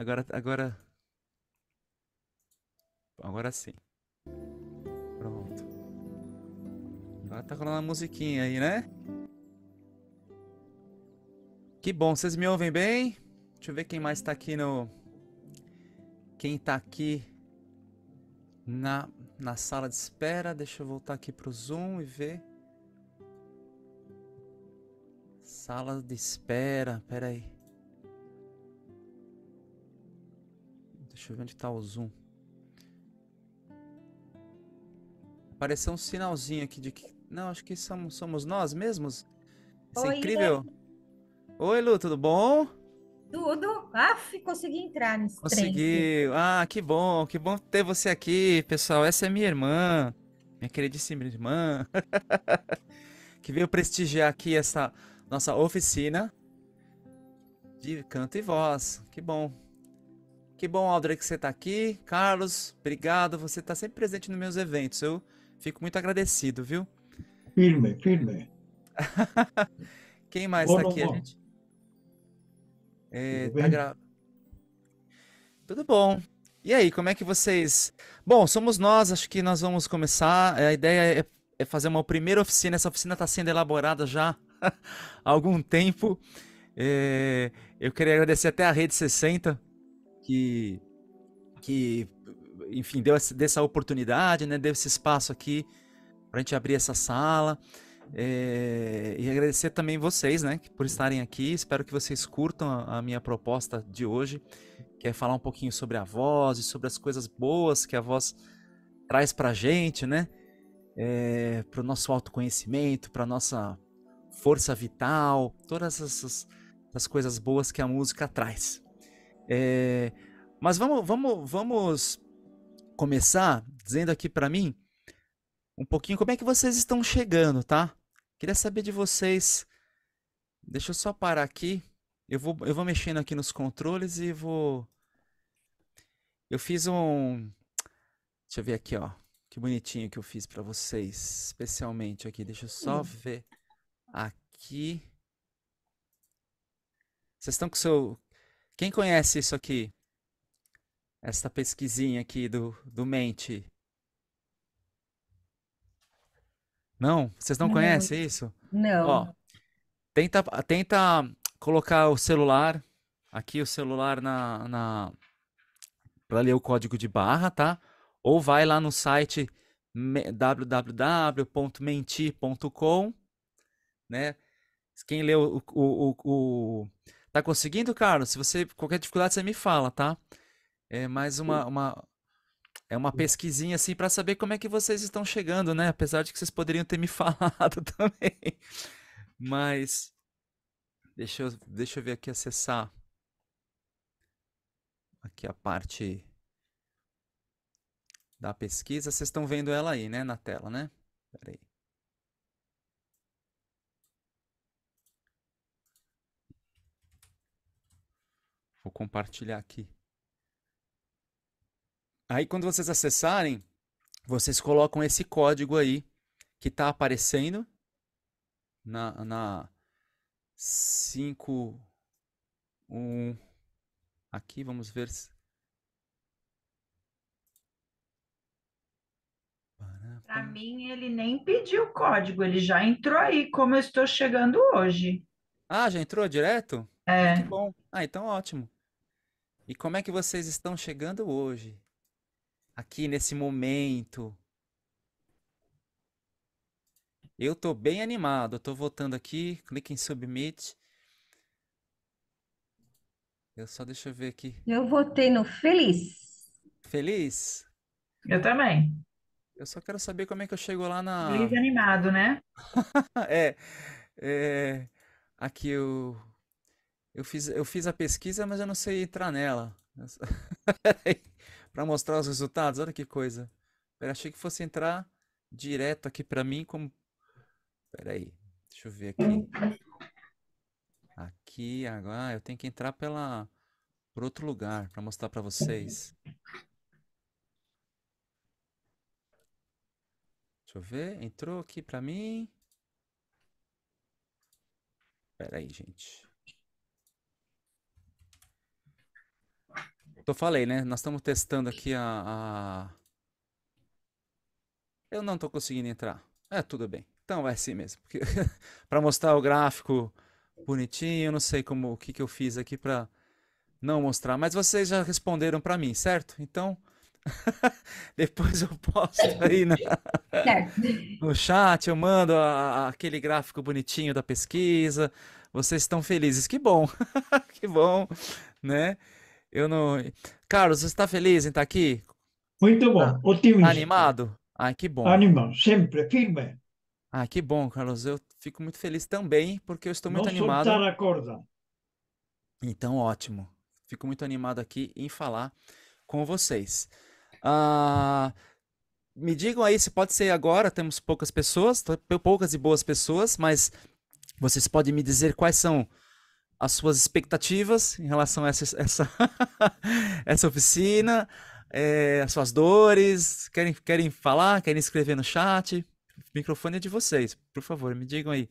Agora, agora. Agora sim. Pronto. Agora tá rolando a musiquinha aí, né? Que bom, vocês me ouvem bem? Deixa eu ver quem mais tá aqui no. Quem tá aqui na, na sala de espera. Deixa eu voltar aqui pro Zoom e ver. Sala de espera, peraí. aí. Deixa eu ver onde está o zoom. Apareceu um sinalzinho aqui de que. Não, acho que somos, somos nós mesmos. Isso é Oi, é incrível. Oi, Lu, tudo bom? Tudo. Ah, consegui entrar nesse Consegui. Ah, que bom. Que bom ter você aqui, pessoal. Essa é minha irmã, minha queridíssima irmã, que veio prestigiar aqui essa nossa oficina de canto e voz. Que bom. Que bom, Aldra, que você está aqui. Carlos, obrigado. Você está sempre presente nos meus eventos. Eu fico muito agradecido, viu? Firme, firme. Quem mais está aqui? Bom. A gente... É, Tudo, tá gra... Tudo bom. E aí, como é que vocês. Bom, somos nós, acho que nós vamos começar. É, a ideia é, é, fazer uma primeira oficina. Essa oficina está sendo elaborada já há algum tempo. É... Eu queria agradecer até a Rede 60 que, que enfim, deu essa, dessa oportunidade, né? Deu esse espaço aqui para a gente abrir essa sala. É, e agradecer também vocês, né, por estarem aqui. Espero que vocês curtam a, a, minha proposta de hoje, que é falar um pouquinho sobre a voz e sobre as coisas boas que a voz traz para a gente, né, é, eh, para o nosso autoconhecimento, para nossa força vital, todas essas, essas coisas boas que a música traz. É, mas vamos, vamos, vamos começar dizendo aqui para mim um pouquinho como é que vocês estão chegando, tá? Queria saber de vocês. Deixa eu só parar aqui. Eu vou, eu vou mexendo aqui nos controles e vou. Eu fiz um. Deixa eu ver aqui, ó. Que bonitinho que eu fiz para vocês, especialmente aqui. Deixa eu só hum. ver aqui. Vocês estão com o seu quem conhece isso aqui? Esta pesquisinha aqui do, do Mente. Não? Vocês não, não. É conhecem isso? Não. Ó, tenta, tenta colocar o celular, aqui o celular na, na para ler o código de barra, tá? Ou vai lá no site www.menti.com, né? Quem leu o, o, o Tá conseguindo, Carlos? Se você qualquer dificuldade você me fala, tá? É mais uma, uma é uma pesquisinha assim para saber como é que vocês estão chegando, né? Apesar de que vocês poderiam ter me falado também. Mas deixa eu deixa eu ver aqui acessar aqui a parte da pesquisa. Vocês estão vendo ela aí, né, na tela, né? Peraí. Vou compartilhar aqui. Aí quando vocês acessarem, vocês colocam esse código aí que está aparecendo na, na 5, um aqui vamos ver se... Para mim, ele nem pediu o código, ele já entrou aí, como eu estou chegando hoje. Ah, já entrou direto? É. Que bom. Ah, então ótimo. E como é que vocês estão chegando hoje? Aqui nesse momento. Eu estou bem animado, estou voltando votando aqui, clique em submit. Eu só deixa eu ver aqui. Eu votei no feliz. Feliz? Eu também. Eu só quero saber como é que eu chego lá na. Feliz animado, né? é, é. Aqui o. Eu... Eu fiz, eu fiz a pesquisa, mas eu não sei entrar nela. para mostrar os resultados, olha que coisa. Eu achei que fosse entrar direto aqui para mim como... Peraí, deixa eu ver aqui. Aqui, agora eu tenho que entrar pela por outro lugar para mostrar para vocês. Deixa eu ver, entrou aqui para mim. Pera aí, gente. Então, eu falei, né? Nós estamos testando aqui a, a... Eu não estou conseguindo entrar. É, tudo bem. Então vai é assim mesmo. Porque... para mostrar o gráfico bonitinho, eu não sei como o que, que eu fiz aqui para não mostrar. Mas vocês já responderam para mim, certo? Então, depois eu posto aí na... no chat, eu mando a, a, aquele gráfico bonitinho da pesquisa. Vocês estão felizes. Que bom, que bom, né? Eu não. Carlos, você está feliz em estar tá aqui? Muito bom, ah, tá otimista. Animado? Ah, que bom. Animado, sempre, firme. Ah, que bom, Carlos. Eu fico muito feliz também, porque eu estou muito não animado. Soltar a corda. Então, ótimo. Fico muito animado aqui em falar com vocês. Ah, me digam aí se pode ser agora, temos poucas pessoas, poucas e boas pessoas, mas vocês podem me dizer quais são as suas expectativas em relação a essa, essa, essa oficina, é, as suas dores, querem, querem falar, querem escrever no chat. O microfone é de vocês, por favor, me digam aí.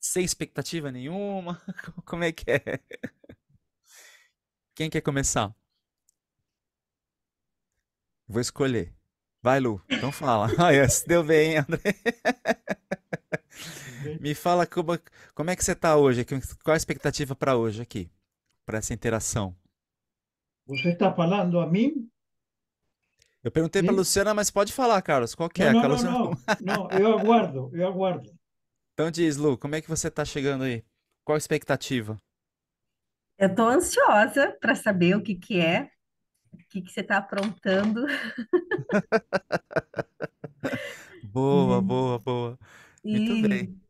Sem expectativa nenhuma, como é que é? Quem quer começar? Vou escolher. Vai, Lu, então fala. Ah, yes, deu bem, André. Me fala como, como é que você está hoje? Qual a expectativa para hoje aqui? Para essa interação? Você está falando a mim? Eu perguntei para Luciana, mas pode falar, Carlos. Qual que é? Não, não, Carlos... não, não, não, eu aguardo, eu aguardo. Então diz, Lu, como é que você está chegando aí? Qual a expectativa? Eu estou ansiosa para saber o que que é, o que que você está aprontando. boa, hum. boa, boa. Muito e... bem.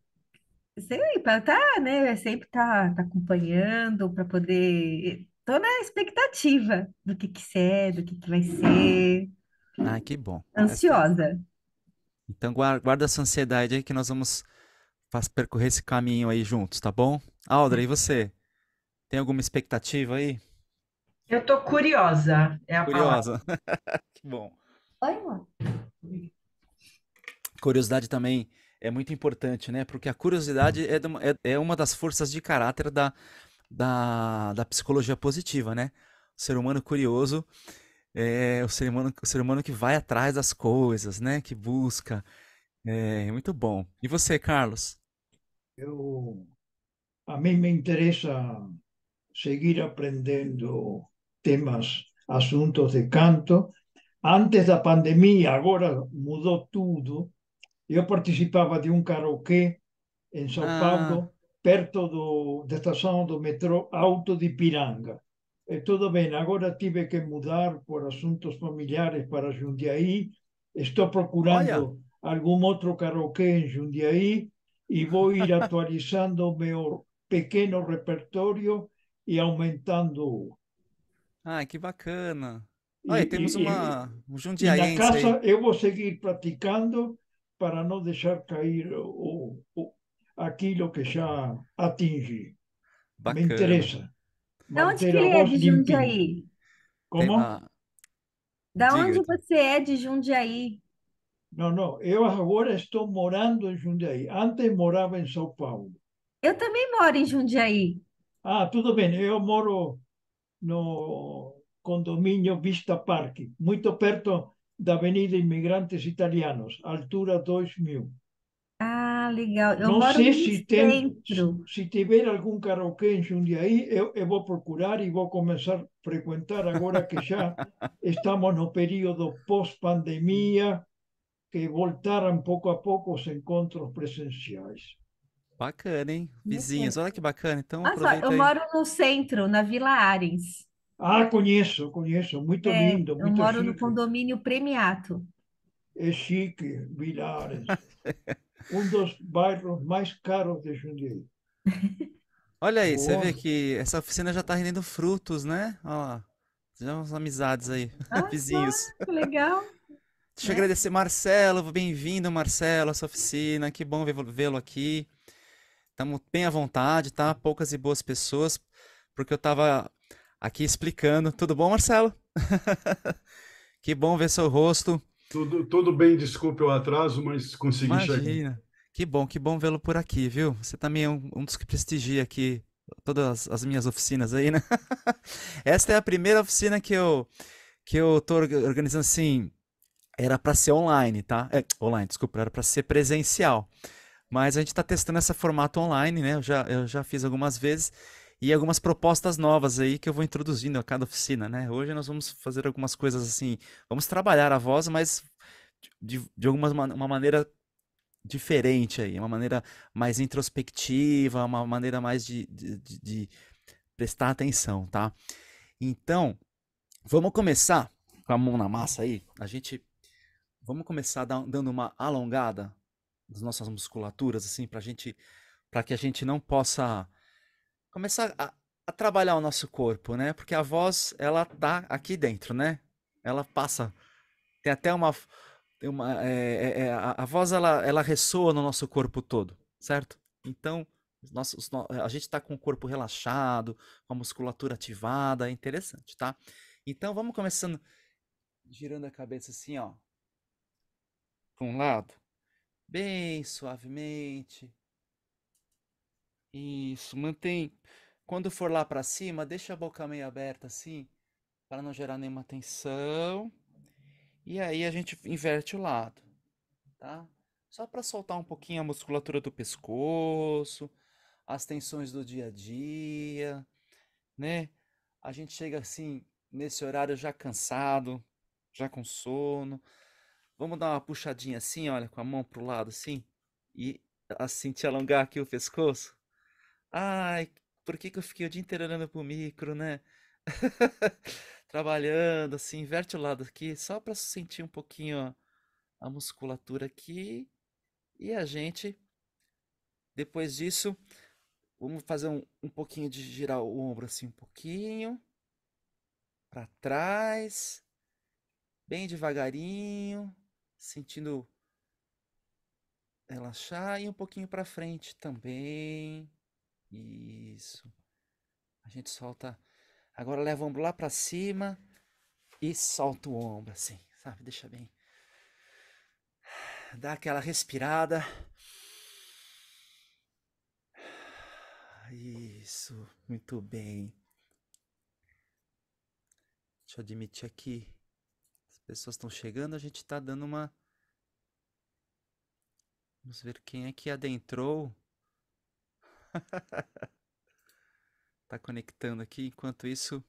Sei, para tá, né? Sempre tá, tá acompanhando para poder. Tô na expectativa do que que é, do que que vai ser. Ah, que bom. Ansiosa. Então guarda essa ansiedade aí que nós vamos percorrer esse caminho aí juntos, tá bom? Aldra, e você? Tem alguma expectativa aí? Eu tô curiosa, é a Curiosa. que bom. Oi, mano. Curiosidade também é muito importante, né? Porque a curiosidade é, uma, é, é uma das forças de caráter da, da, da psicologia positiva, né? O ser humano curioso é o ser humano, o ser humano que vai atrás das coisas, né? Que busca. É muito bom. E você, Carlos? Eu, a mim me interessa seguir aprendendo temas, assuntos de canto. Antes da pandemia, agora mudou tudo, eu participava de um karaokê em São ah. Paulo, perto do, da estação do metrô Alto de Piranga. E tudo bem, agora tive que mudar por assuntos familiares para Jundiaí. Estou procurando Olha. algum outro karaokê em Jundiaí e vou ir atualizando o meu pequeno repertório e aumentando. Ah, que bacana. Olha, e, temos uma, um jundiaense na casa aí. eu vou seguir praticando para não deixar cair o, o aquilo que já atinge Bacana. Me interessa. Da onde que ele é de Jundiaí? Como? Uma... Da Diga. onde você é de Jundiaí? Não, não. Eu agora estou morando em Jundiaí. Antes morava em São Paulo. Eu também moro em Jundiaí. Ah, tudo bem. Eu moro no condomínio Vista Parque, muito perto da Avenida Imigrantes Italianos, altura 2000. Ah, legal. Eu não sei se tem, se tiver algum karaokê em Jundiaí, eu, eu vou procurar e vou começar a frequentar agora que já estamos no período pós-pandemia, que voltaram pouco a pouco os encontros presenciais. Bacana, hein? Vizinhos, olha que bacana. Então, Nossa, eu aí. moro no centro, na Vila Ares. Ah, conheço, conheço. Muito é, lindo. Eu muito moro chique. no condomínio Premiato. É chique, milhares. um dos bairros mais caros de Jundiaí. Olha aí, você vê que essa oficina já está rendendo frutos, né? Olha lá. Já umas amizades aí, ah, vizinhos. Que legal. Deixa eu agradecer, Marcelo. Bem-vindo, Marcelo, à sua oficina. Que bom vê-lo aqui. Estamos bem à vontade, tá? Poucas e boas pessoas, porque eu estava aqui explicando. Tudo bom, Marcelo? que bom ver seu rosto. Tudo, tudo bem, desculpe o atraso, mas consegui Imagina. chegar. Que bom, que bom vê-lo por aqui, viu? Você também é um, um dos que prestigia aqui todas as minhas oficinas aí, né? Esta é a primeira oficina que eu que eu tô organizando assim, era para ser online, tá? É, online, desculpa, era para ser presencial. Mas a gente está testando esse formato online, né? Eu já, eu já fiz algumas vezes e algumas propostas novas aí que eu vou introduzindo a cada oficina, né? Hoje nós vamos fazer algumas coisas assim, vamos trabalhar a voz, mas de, de alguma uma maneira diferente aí, uma maneira mais introspectiva, uma maneira mais de, de, de, de prestar atenção, tá? Então, vamos começar com a mão na massa aí. A gente vamos começar dando uma alongada das nossas musculaturas assim para gente, para que a gente não possa começar a, a trabalhar o nosso corpo, né? Porque a voz, ela tá aqui dentro, né? Ela passa. Tem até uma. Tem uma é, é, é, a, a, voz, ela, ela ressoa no nosso corpo todo, certo? Então, a gente está com o corpo relaxado, com a musculatura ativada, é interessante, tá? Então, vamos começando girando a cabeça assim, ó. Para um lado, bem suavemente. Isso, mantém. Quando for lá para cima, deixa a boca meio aberta assim, para não gerar nenhuma tensão. E aí a gente inverte o lado, tá? Só para soltar um pouquinho a musculatura do pescoço, as tensões do dia a dia, né? A gente chega assim nesse horário já cansado, já com sono. Vamos dar uma puxadinha assim, olha, com a mão pro lado assim e assim te alongar aqui o pescoço. Ai, por que que eu fiquei o dia inteiro olhando pro micro, né? Trabalhando, assim, inverte o lado aqui, só para sentir um pouquinho a musculatura aqui. E a gente, depois disso, vamos fazer um, um pouquinho de girar o ombro assim, um pouquinho. Para trás, bem devagarinho, sentindo relaxar e um pouquinho para frente também. Isso. A gente solta. Agora leva o ombro lá para cima e solta o ombro assim, sabe? Deixa bem. Dá aquela respirada. Isso, muito bem. Deixa eu admitir aqui. As pessoas estão chegando, a gente está dando uma. Vamos ver quem é que adentrou tá conectando aqui. Enquanto isso.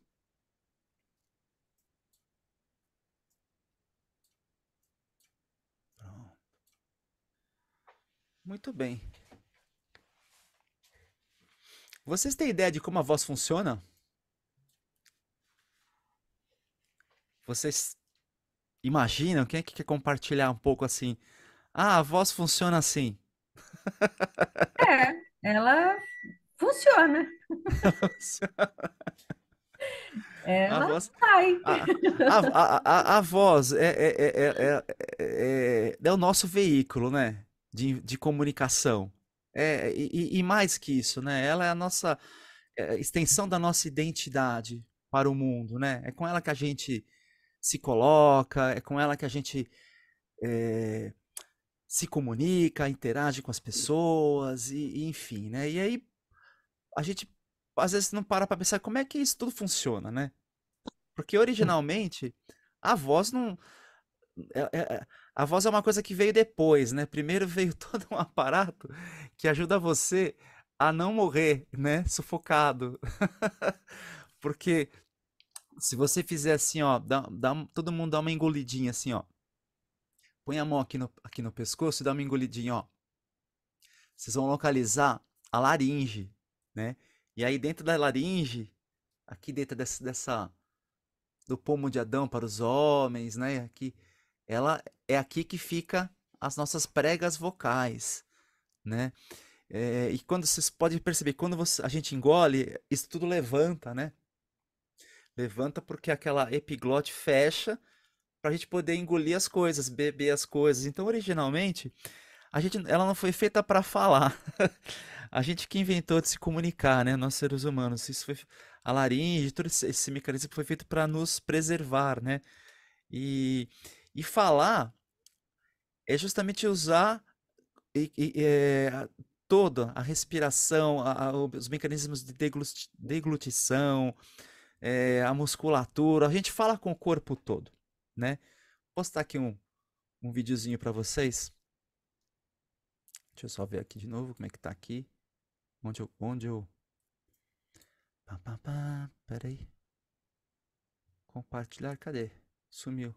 Pronto. Muito bem. Vocês têm ideia de como a voz funciona? Vocês imaginam? Quem é que quer compartilhar um pouco assim? Ah, a voz funciona assim. É. Ela funciona. Ela a voz, sai. A, a, a, voz é, é, é, é, o nosso veículo, né? De, de comunicação. É, e, e mais que isso, né? Ela é a nossa extensão da nossa identidade para o mundo, né? É com ela que a gente se coloca, é com ela que a gente é, se comunica, interage com as pessoas, e, e enfim, né? E aí a gente às vezes não para para pensar como é que isso tudo funciona, né? Porque hum. originalmente a voz não. É, é, é, a voz é uma coisa que veio depois, né? Primeiro veio todo um aparato que ajuda você a não morrer, né? Sufocado. Porque se você fizer assim, ó, dá, dá, todo mundo dá uma engolidinha assim, ó põe a mão aqui no, aqui no pescoço e dá uma engolidinha, ó. Vocês vão localizar a laringe, né? E aí dentro da laringe, aqui dentro dessa, dessa do pomo de Adão para os homens, né? Aqui, ela é aqui que fica as nossas pregas vocais, né? É, e quando vocês podem perceber, quando você, a gente engole, isso tudo levanta, né? Levanta porque aquela epiglote fecha para a gente poder engolir as coisas, beber as coisas. Então, originalmente, a gente, ela não foi feita para falar. a gente que inventou de se comunicar, né? Nós seres humanos. Isso foi a laringe, todo esse, esse mecanismo foi feito para nos preservar, né? E, e falar é justamente usar e, e, é, toda a respiração, a, a, os mecanismos de deglutição, é, a musculatura. A gente fala com o corpo todo né? Postar aqui um, um videozinho para vocês. Deixa eu só ver aqui de novo como é que tá aqui. Onde eu. Onde eu... Pá, pá, pá, peraí. Compartilhar, cadê? Sumiu.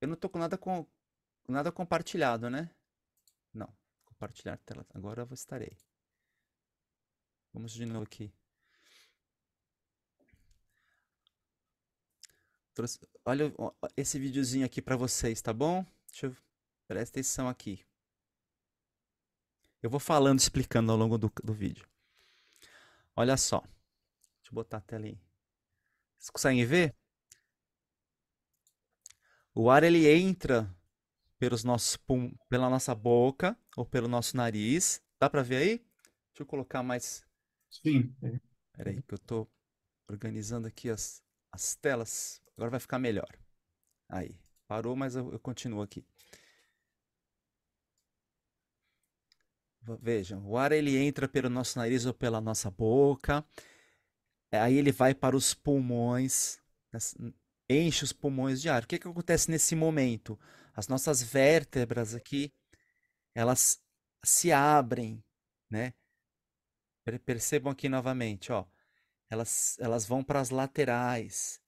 Eu não tô com nada com nada compartilhado, né? Não. Compartilhar tela. Agora eu estarei. Vamos de novo aqui. Trouxe... Olha esse videozinho aqui para vocês, tá bom? Deixa eu... Presta atenção aqui. Eu vou falando, explicando ao longo do, do vídeo. Olha só. Deixa eu botar a tela aí. Vocês conseguem ver? O ar ele entra pelos nossos pum... pela nossa boca ou pelo nosso nariz. Dá para ver aí? Deixa eu colocar mais. Sim. Peraí, que eu tô organizando aqui as, as telas. Agora vai ficar melhor. Aí, parou, mas eu, eu continuo aqui. Vejam, o ar ele entra pelo nosso nariz ou pela nossa boca, é, aí ele vai para os pulmões, enche os pulmões de ar. O que, que acontece nesse momento? As nossas vértebras aqui, elas se abrem, né? Percebam aqui novamente, ó. Elas, elas vão para as laterais,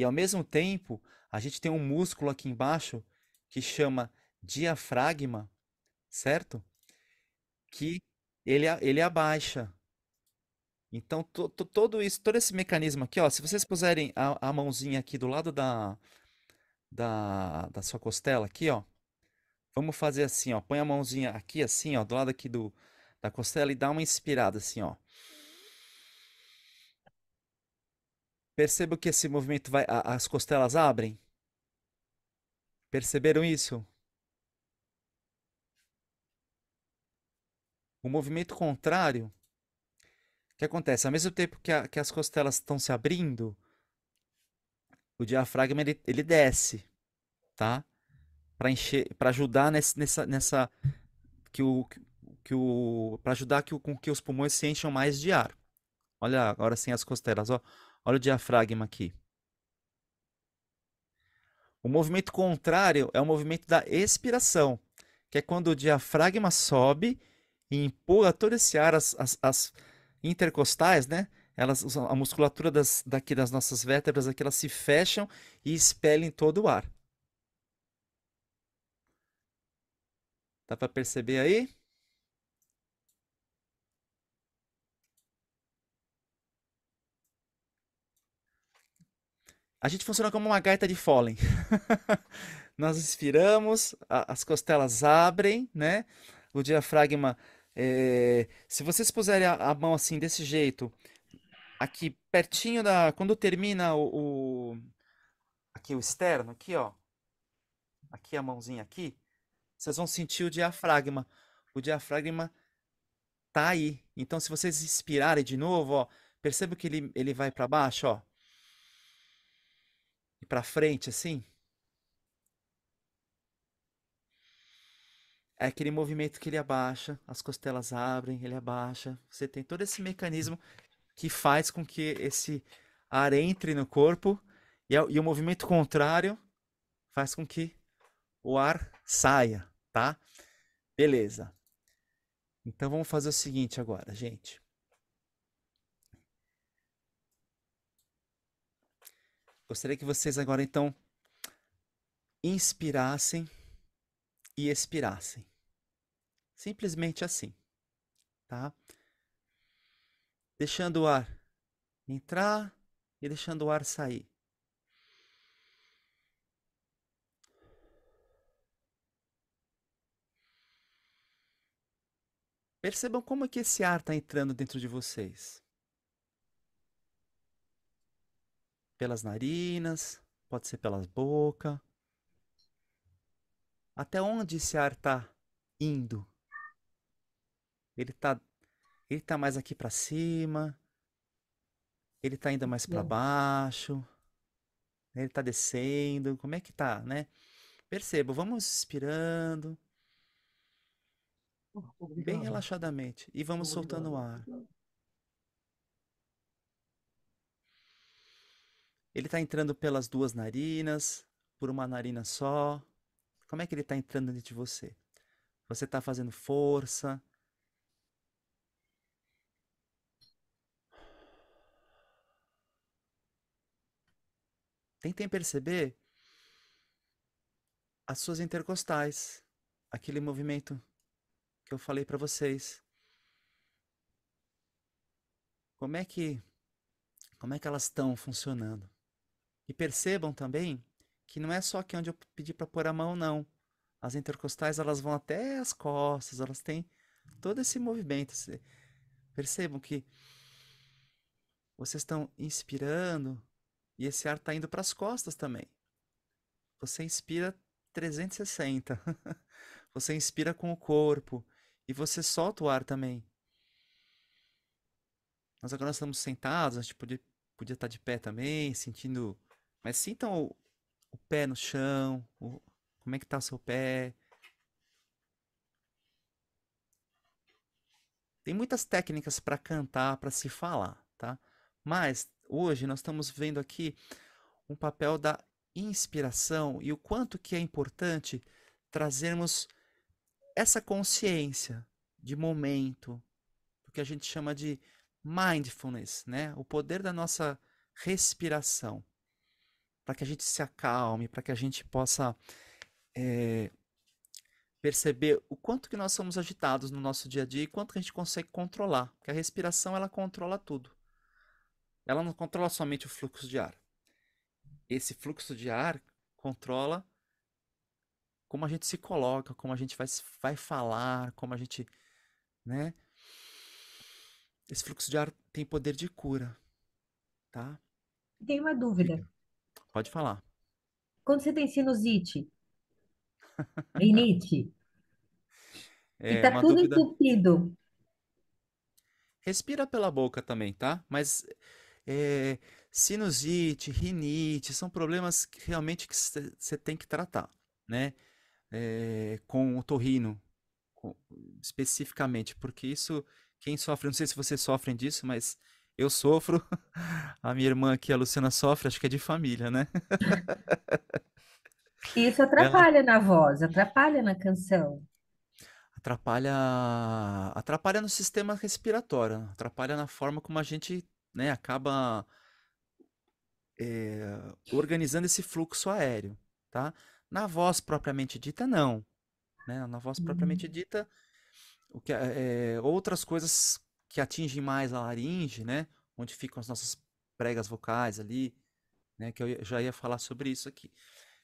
e ao mesmo tempo, a gente tem um músculo aqui embaixo que chama diafragma, certo? Que ele, ele abaixa. Então, to, to, todo isso, todo esse mecanismo aqui, ó, se vocês puserem a, a mãozinha aqui do lado da, da, da sua costela aqui, ó, vamos fazer assim, ó, põe a mãozinha aqui assim, ó, do lado aqui do, da costela e dá uma inspirada assim, ó. Percebo que esse movimento vai. as costelas abrem. Perceberam isso? O movimento contrário. O que acontece? Ao mesmo tempo que, a, que as costelas estão se abrindo, o diafragma ele, ele desce, tá? Para encher, para ajudar nesse, nessa, nessa que o que o para ajudar que o, com que os pulmões se encham mais de ar. Olha agora sem as costelas, ó. Olha o diafragma aqui. O movimento contrário é o movimento da expiração, que é quando o diafragma sobe e empurra todo esse ar, as, as, as intercostais, né? Elas, a musculatura das, daqui das nossas vértebras aqui, elas se fecham e expelem todo o ar. Dá para perceber aí? A gente funciona como uma gaita de Follen. Nós inspiramos, a, as costelas abrem, né? O diafragma. É... se vocês puserem a, a, mão assim, desse jeito, aqui pertinho da. Quando termina o, o. Aqui o externo, aqui, ó. Aqui a mãozinha aqui. Vocês vão sentir o diafragma. O diafragma tá aí. Então, se vocês inspirarem de novo, ó, perceba que ele, ele vai para baixo, ó para frente assim. É aquele movimento que ele abaixa, as costelas abrem, ele abaixa. Você tem todo esse mecanismo que faz com que esse ar entre no corpo e, é, e o movimento contrário faz com que o ar saia, tá? Beleza. Então vamos fazer o seguinte agora, gente. Gostaria que vocês agora então inspirassem e expirassem. Simplesmente assim, tá? Deixando o ar entrar e deixando o ar sair. Percebam como é que esse ar está entrando dentro de vocês. pelas narinas, pode ser pelas boca. Até onde esse ar está indo? Ele está ele tá mais aqui para cima? Ele está ainda mais para baixo? Ele está descendo? Como é que tá, né? Perceba, vamos inspirando. Obrigado. Bem relaxadamente. E vamos Obrigado. soltando o ar. Ele está entrando pelas duas narinas, por uma narina só. Como é que ele está entrando dentro de você? Você está fazendo força? Tentem perceber as suas intercostais, aquele movimento que eu falei para vocês. Como é que como é que elas estão funcionando? E percebam também que não é só aqui onde eu pedi para pôr a mão, não. As intercostais elas vão até as costas, elas têm todo esse movimento. Percebam que vocês estão inspirando e esse ar está indo para as costas também. Você inspira 360. você inspira com o corpo e você solta o ar também. Nós agora estamos sentados, a gente podia, podia estar tá de pé também, sentindo mas sintam o, o pé no chão, o, como é que tá o seu pé. Tem muitas técnicas para cantar, para se falar, tá? Mas hoje nós estamos vendo aqui um papel da inspiração e o quanto que é importante trazermos essa consciência de momento, o que a gente chama de mindfulness, né? O poder da nossa respiração para que a gente se acalme, para que a gente possa é, perceber o quanto que nós somos agitados no nosso dia a dia e quanto que a gente consegue controlar, porque a respiração ela controla tudo. Ela não controla somente o fluxo de ar. Esse fluxo de ar controla como a gente se coloca, como a gente vai, vai falar, como a gente, né? Esse fluxo de ar tem poder de cura, tá? Tem uma dúvida. Pode falar. Quando você tem sinusite, rinite, é, e tá tudo dúvida... entupido. Respira pela boca também, tá? Mas é, sinusite, rinite, são problemas que realmente que você tem que tratar, né? É, com o torrino, com, especificamente, porque isso, quem sofre, não sei se vocês sofrem disso, mas eu sofro, a minha irmã aqui, a Luciana, sofre, acho que é de família, né? Isso atrapalha Ela... na voz, atrapalha na canção. Atrapalha, atrapalha no sistema respiratório, atrapalha na forma como a gente né, acaba é, organizando esse fluxo aéreo, tá? Na voz propriamente dita, não. Né? Na voz uhum. propriamente dita, o que, é, é outras coisas que atinge mais a laringe, né? Onde ficam as nossas pregas vocais ali, né? Que eu já ia falar sobre isso aqui.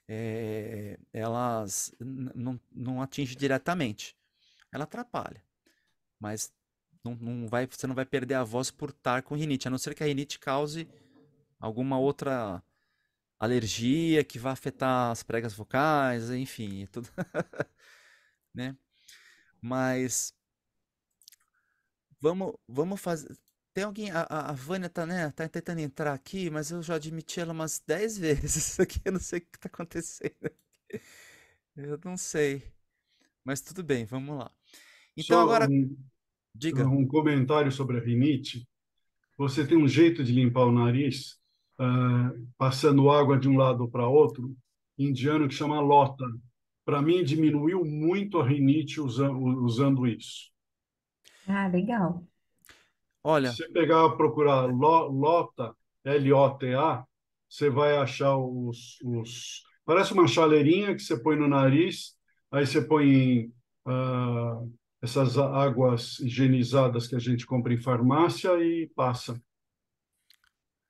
É, elas não, atinge diretamente. Ela atrapalha. Mas não, não vai, você não vai perder a voz por estar com rinite, a não ser que a rinite cause alguma outra alergia que vai afetar as pregas vocais, enfim, tudo, né? Mas Vamos, vamos fazer. Tem alguém. A, a, Vânia tá, né, tá tentando entrar aqui, mas eu já admiti ela umas 10 vezes. aqui eu não sei o que tá acontecendo. Aqui. Eu não sei. Mas tudo bem, vamos lá. Então Só agora. Um, diga. Um comentário sobre a rinite. Você tem um jeito de limpar o nariz uh, passando água de um lado para outro, indiano que chama lota. Para mim, diminuiu muito a rinite usando isso. Ah, legal. Olha. Se pegar procurar Lota, L-O-T-A, você vai achar os, os, Parece uma chaleirinha que você põe no nariz, aí você põe uh, essas águas higienizadas que a gente compra em farmácia e passa.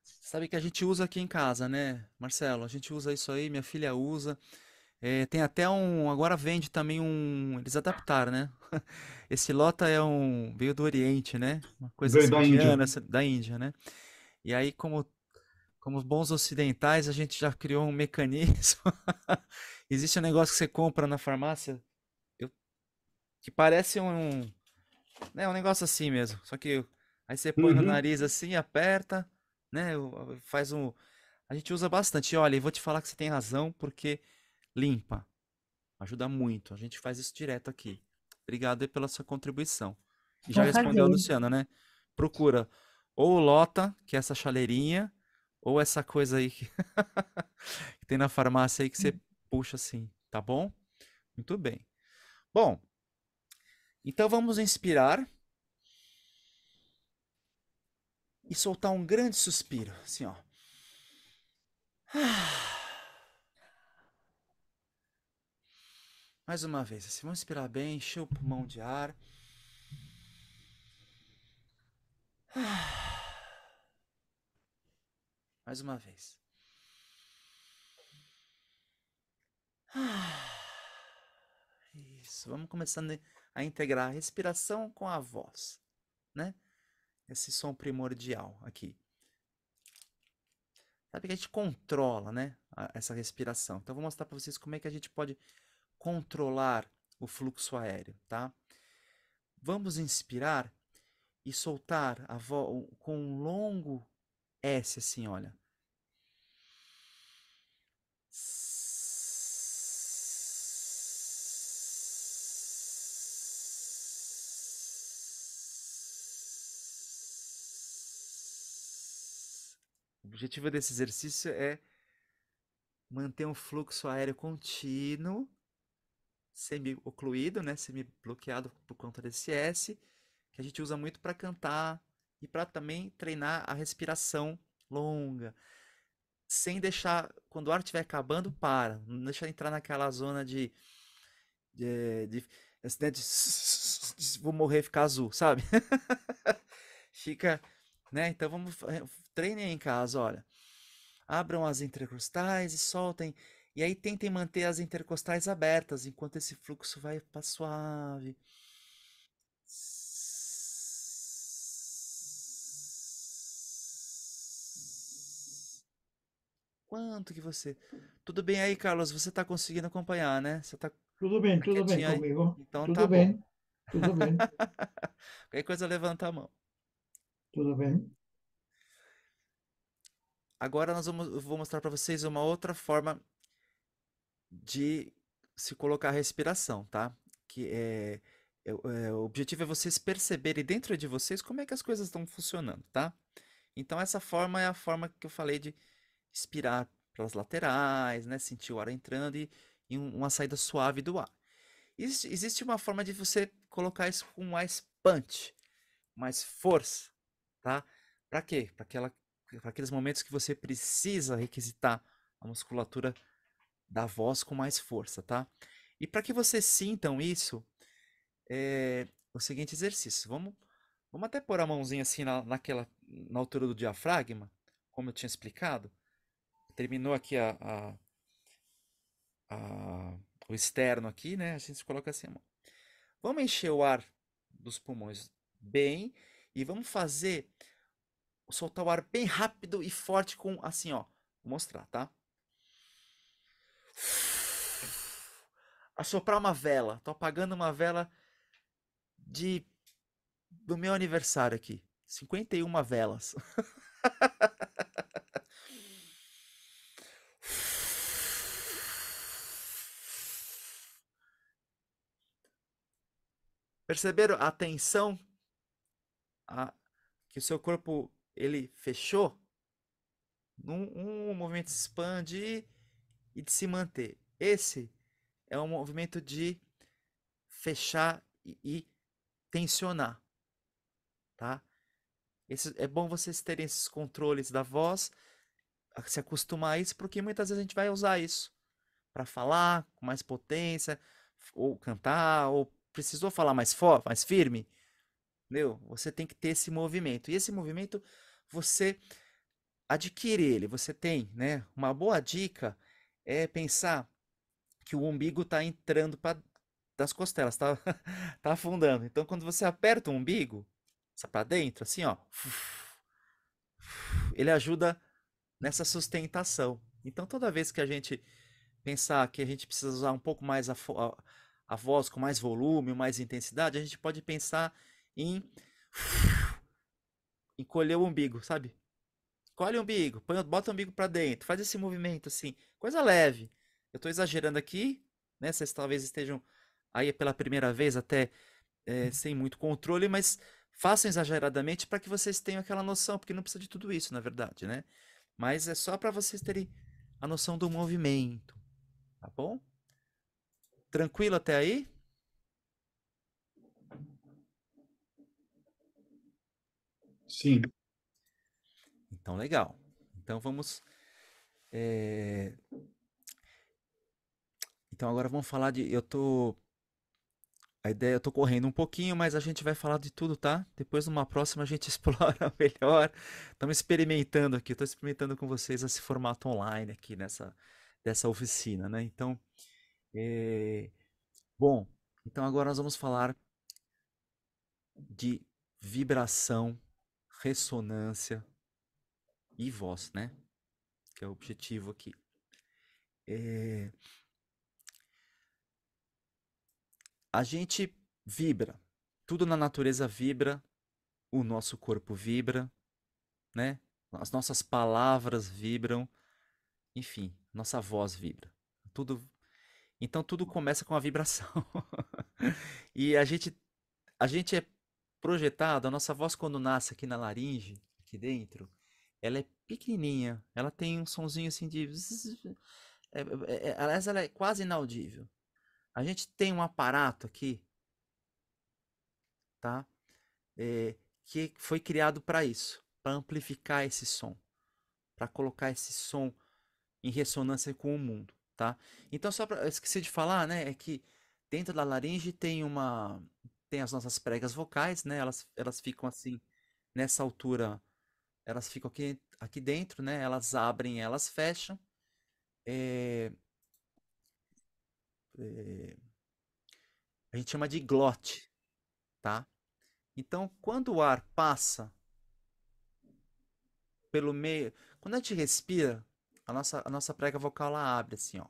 Sabe que a gente usa aqui em casa, né, Marcelo? A gente usa isso aí, minha filha usa. É, tem até um. Agora vende também um. Eles adaptaram, né? Esse Lota é um. veio do Oriente, né? Uma coisa veio da Índia. da Índia, né? E aí, como, como bons ocidentais, a gente já criou um mecanismo. Existe um negócio que você compra na farmácia eu, que parece um. Né, um negócio assim mesmo. Só que aí você põe uhum. no nariz assim, aperta, né? Faz um. A gente usa bastante. Olha, eu vou te falar que você tem razão, porque limpa. Ajuda muito. A gente faz isso direto aqui. Obrigado pela sua contribuição. E já respondeu a Luciana, né? Procura ou lota, que é essa chaleirinha, ou essa coisa aí que, que tem na farmácia aí que você puxa assim, tá bom? Muito bem. Bom, então vamos inspirar e soltar um grande suspiro, assim, ó. Ah. Mais uma vez, assim, vamos inspirar bem, encher o pulmão de ar. Mais uma vez. Isso, vamos começando a integrar a respiração com a voz, né? Esse som primordial aqui. Sabe que a gente controla, né? Essa respiração. Então, vou mostrar para vocês como é que a gente pode controlar o fluxo aéreo, tá? Vamos inspirar e soltar a voz com um longo S assim, olha. O objetivo desse exercício é manter um fluxo aéreo contínuo semi-ocluído, né, semi-bloqueado por conta desse S, que a gente usa muito para cantar e para também treinar a respiração longa, sem deixar, quando o ar estiver acabando, para, não deixa entrar naquela zona de, de, de, de, né, de vou morrer ficar azul, sabe? Fica, né? Então vamos é, treinem em casa, olha. Abram as intercrustais e soltem e aí tentem manter as intercostais abertas enquanto esse fluxo vai para suave. Quanto que você. Tudo bem aí, Carlos? Você está conseguindo acompanhar, né? Você tá tudo bem, tudo bem aí? comigo. Então tudo tá bem. Bom. Tudo bem. Qualquer coisa, levanta a mão. Tudo bem. Agora nós vamos, eu vou mostrar para vocês uma outra forma de se colocar a respiração, tá? Que é, é, é, o objetivo é vocês perceberem dentro de vocês como é que as coisas estão funcionando, tá? Então essa forma é a forma que eu falei de expirar pelas laterais, né? Sentir o ar entrando e, e uma saída suave do ar. Existe, existe uma forma de você colocar isso com mais punch, mais força, tá? Para quê? Para aqueles momentos que você precisa requisitar a musculatura da voz com mais força, tá? E para que vocês sintam isso, é o seguinte exercício. Vamos, vamos até pôr a mãozinha assim na, naquela, na altura do diafragma, como eu tinha explicado. Terminou aqui a, a, a o externo aqui, né? A gente coloca assim a mão. Vamos encher o ar dos pulmões bem e vamos fazer soltar o ar bem rápido e forte com assim, ó. Vou mostrar, tá? assoprar uma vela. Tô apagando uma vela de do meu aniversário aqui. 51 velas. Perceberam a tensão a, que o seu corpo ele fechou? Num um movimento se expande e, e de se manter. Esse é um movimento de fechar e, e tensionar, tá? Esse, é bom vocês terem esses controles da voz, se acostumar a isso, porque muitas vezes a gente vai usar isso para falar com mais potência, ou cantar, ou precisou falar mais forte, mais firme. Meu, você tem que ter esse movimento. E esse movimento você adquire ele, você tem, né? Uma boa dica é pensar que o umbigo está entrando para das costelas, está tá afundando. Então, quando você aperta o umbigo, para dentro, assim, ó, ele ajuda nessa sustentação. Então, toda vez que a gente pensar que a gente precisa usar um pouco mais a, a, a voz com mais volume, mais intensidade, a gente pode pensar em encolher o umbigo, sabe? Colhe o umbigo, põe, bota o umbigo para dentro, faz esse movimento assim, coisa leve. Eu estou exagerando aqui, né? Vocês talvez estejam aí pela primeira vez até é, sem muito controle, mas façam exageradamente para que vocês tenham aquela noção, porque não precisa de tudo isso, na verdade, né? Mas é só para vocês terem a noção do movimento, tá bom? Tranquilo até aí? Sim. Então, legal. Então, vamos é, então agora vamos falar de. Eu tô. A ideia, eu tô correndo um pouquinho, mas a gente vai falar de tudo, tá? Depois numa próxima a gente explora melhor. Estamos experimentando aqui, estou experimentando com vocês esse formato online aqui nessa dessa oficina, né? Então, é... bom, então agora nós vamos falar de vibração, ressonância e voz, né? Que é o objetivo aqui. É a gente vibra. Tudo na natureza vibra, o nosso corpo vibra, né? As nossas palavras vibram, enfim, nossa voz vibra. Tudo Então tudo começa com a vibração. e a gente a gente é projetado, a nossa voz quando nasce aqui na laringe, aqui dentro, ela é pequenininha, ela tem um sonzinho assim de é, é, é, aliás, ela é quase inaudível. A gente tem um aparato aqui, tá? É, que foi criado para isso, para amplificar esse som, para colocar esse som em ressonância com o mundo, tá? Então só para eu esqueci de falar, né, é que dentro da laringe tem uma tem as nossas pregas vocais, né? Elas elas ficam assim nessa altura, elas ficam aqui aqui dentro, né? Elas abrem, elas fecham. É, é, a gente chama de glote, tá? Então, quando o ar passa pelo meio, quando a gente respira, a nossa, a nossa prega vocal ela abre assim, ó.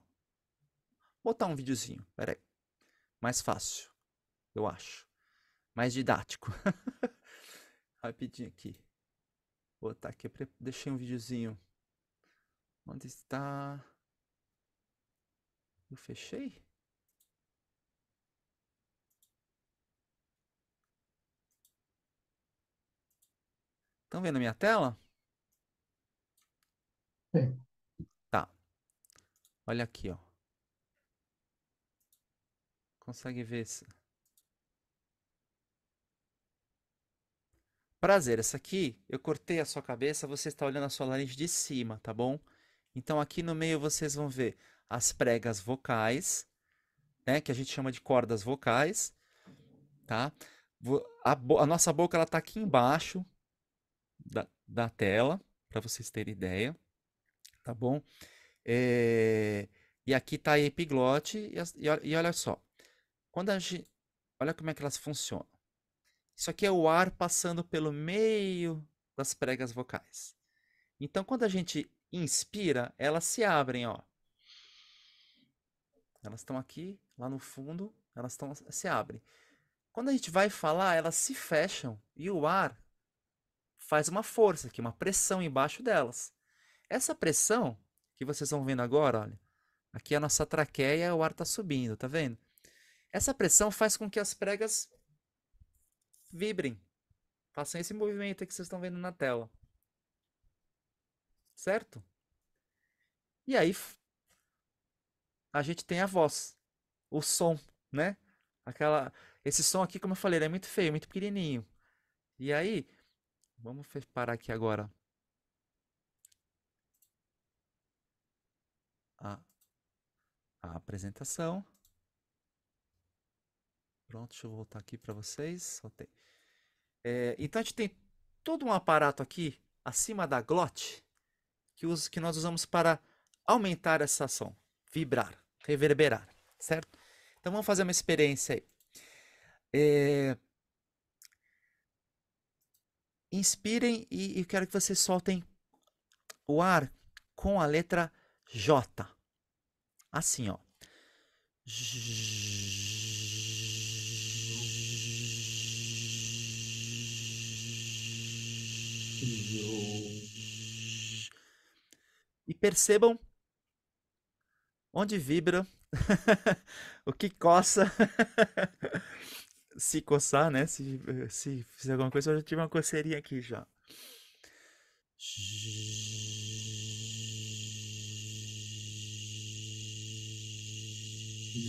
Vou botar um videozinho, peraí. Mais fácil, eu acho. Mais didático. Rapidinho aqui. Vou botar aqui, deixei um videozinho. Onde está? Eu fechei? Estão vendo a minha tela? Sim. Tá. Olha aqui, ó. Consegue ver Prazer, essa aqui, eu cortei a sua cabeça, você está olhando a sua laringe de cima, tá bom? Então aqui no meio vocês vão ver as pregas vocais, né, que a gente chama de cordas vocais, tá? A, a nossa boca ela tá aqui embaixo, da tela, para vocês terem ideia, tá bom? É... E aqui está a epiglote, e, e, e olha só, quando a gente, olha como é que elas funcionam. Isso aqui é o ar passando pelo meio das pregas vocais. Então, quando a gente inspira, elas se abrem, ó. Elas estão aqui, lá no fundo, elas tão, se abrem. Quando a gente vai falar, elas se fecham e o ar faz uma força aqui, uma pressão embaixo delas. Essa pressão que vocês estão vendo agora, olha, aqui a nossa traqueia, o ar está subindo, tá vendo? Essa pressão faz com que as pregas vibrem, façam esse movimento que vocês estão vendo na tela, certo? E aí a gente tem a voz, o som, né? Aquela, esse som aqui, como eu falei, ele é muito feio, muito pequenininho. E aí Vamos parar aqui agora. A, a apresentação. Pronto, deixa eu voltar aqui para vocês. É, então a gente tem todo um aparato aqui acima da glote que, usa, que nós usamos para aumentar essa ação, vibrar, reverberar, certo? Então vamos fazer uma experiência aí. É, inspirem e, eu quero que vocês soltem o ar com a letra J. Assim, ó. E percebam onde vibra, o que coça. se coçar, né? Se, eh, se fizer alguma coisa, eu já tive uma coceirinha aqui já.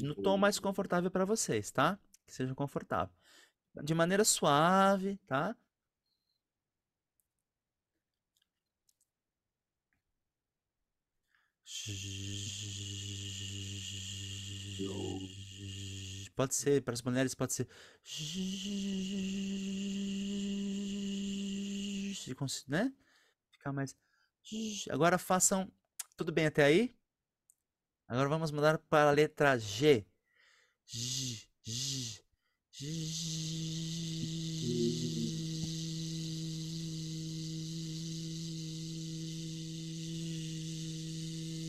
No tom tipo mais confortável para vocês, tá? Que seja confortável. De maneira suave, tá? Shhh. Pode ser, para as mulheres pode ser. Né? Ficar mais. Agora façam. Tudo bem até aí? Agora vamos mudar para a letra G.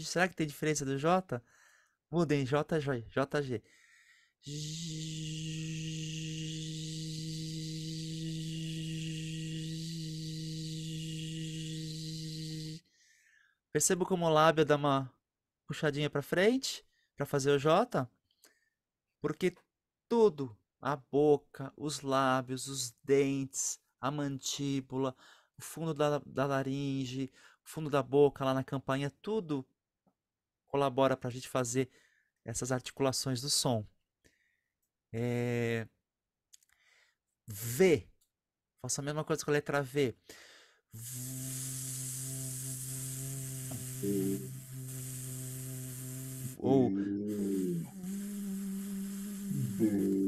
Será que tem diferença do J? Mudem, j JG. Percebo como o lábio dá uma puxadinha para frente para fazer o J, porque tudo, a boca, os lábios, os dentes, a mandíbula, o fundo da, da laringe, o fundo da boca lá na campainha, tudo colabora para a gente fazer essas articulações do som. É... Eh, v. faça a mesma coisa com a letra V. v... Ou. V.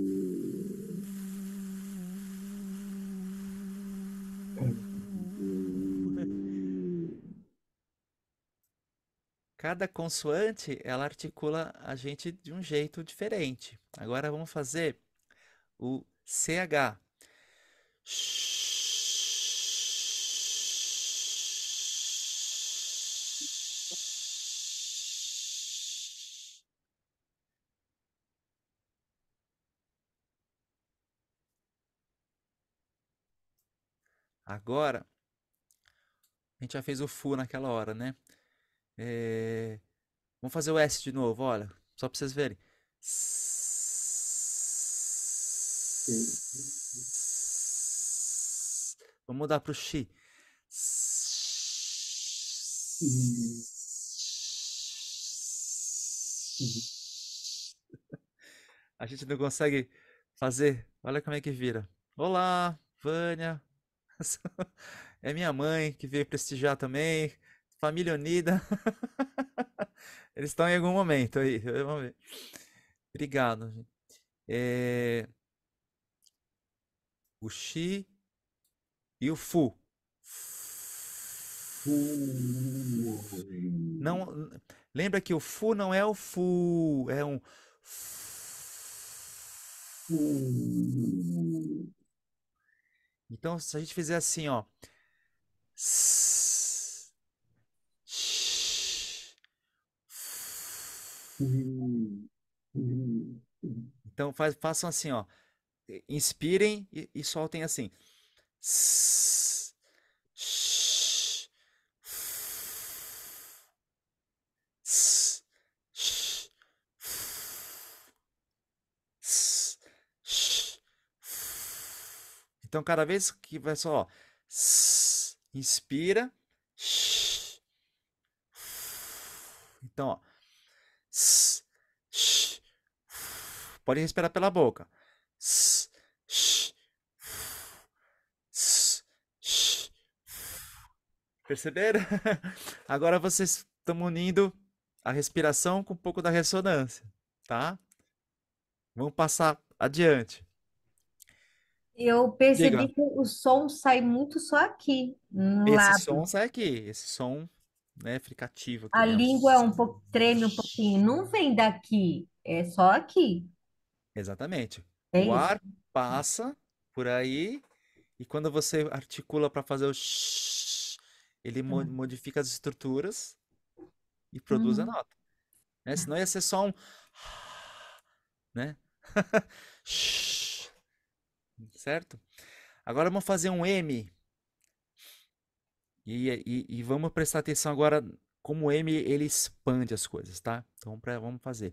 Cada consoante ela articula a gente de um jeito diferente. Agora vamos fazer o CH. Agora, a gente já fez o fu naquela hora, né? É... Vamos fazer o S de novo, olha. Só pra vocês verem. Vamos mudar pro X. A gente não consegue fazer. Olha como é que vira. Olá, Vânia. É minha mãe que veio prestigiar também. Família Unida. Eles estão em algum momento aí. Vamos ver. Obrigado. Gente. É... O Xi e o Fu. Fu. Não, lembra que o Fu não é o Fu, é um Fu. Então, se a gente fizer assim, ó. S Então faz, façam assim, ó. Inspirem e, e soltem assim. Então, cada vez que vai só, ó, inspira. Então, ó, Pode respirar pela boca. Perceberam? Agora vocês estão unindo a respiração com um pouco da ressonância, tá? Vamos passar adiante. Eu percebi Diga. que o som sai muito só aqui. esse som sai aqui, esse som né, fica ativo. Aqui, a né? língua é um pouco, treme um pouquinho, não vem daqui, é só aqui. Exatamente. É o ar passa por aí e quando você articula para fazer o shh, ele modifica as estruturas e produz a uhum. nota. Né? Senão ia ser só um né? certo? Agora vamos fazer um M. E, e, e, vamos prestar atenção agora como o M ele expande as coisas, tá? Então pra, vamos fazer.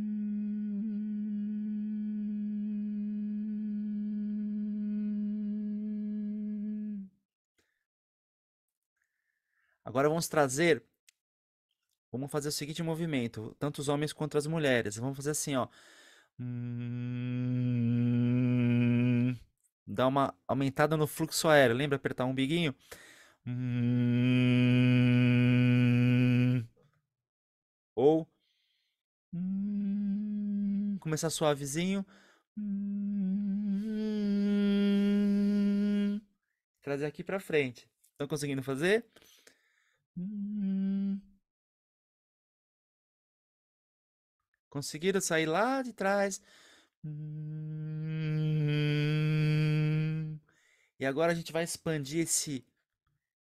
Agora vamos trazer. Vamos fazer o seguinte movimento, tanto os homens quanto as mulheres. Vamos fazer assim, ó. dá uma aumentada no fluxo aéreo. Lembra apertar um biguinho? ou começar suavezinho. Trazer aqui para frente. Estão conseguindo fazer? Hum. Conseguiram sair lá de trás. Hum. E agora a gente vai expandir esse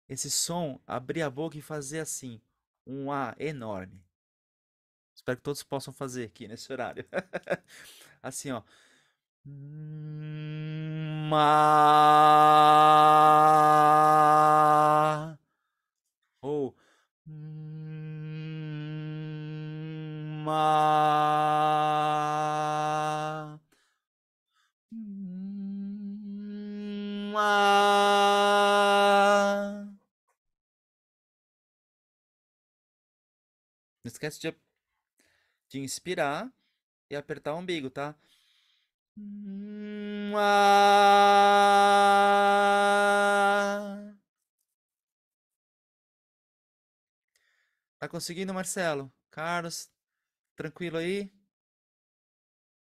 esse som, abrir a boca e fazer assim, um A enorme. Espero que todos possam fazer aqui nesse horário. assim, ó. Hum, Mas... esquece de, de inspirar e apertar o umbigo, tá? Tá conseguindo, Marcelo? Carlos, tranquilo aí?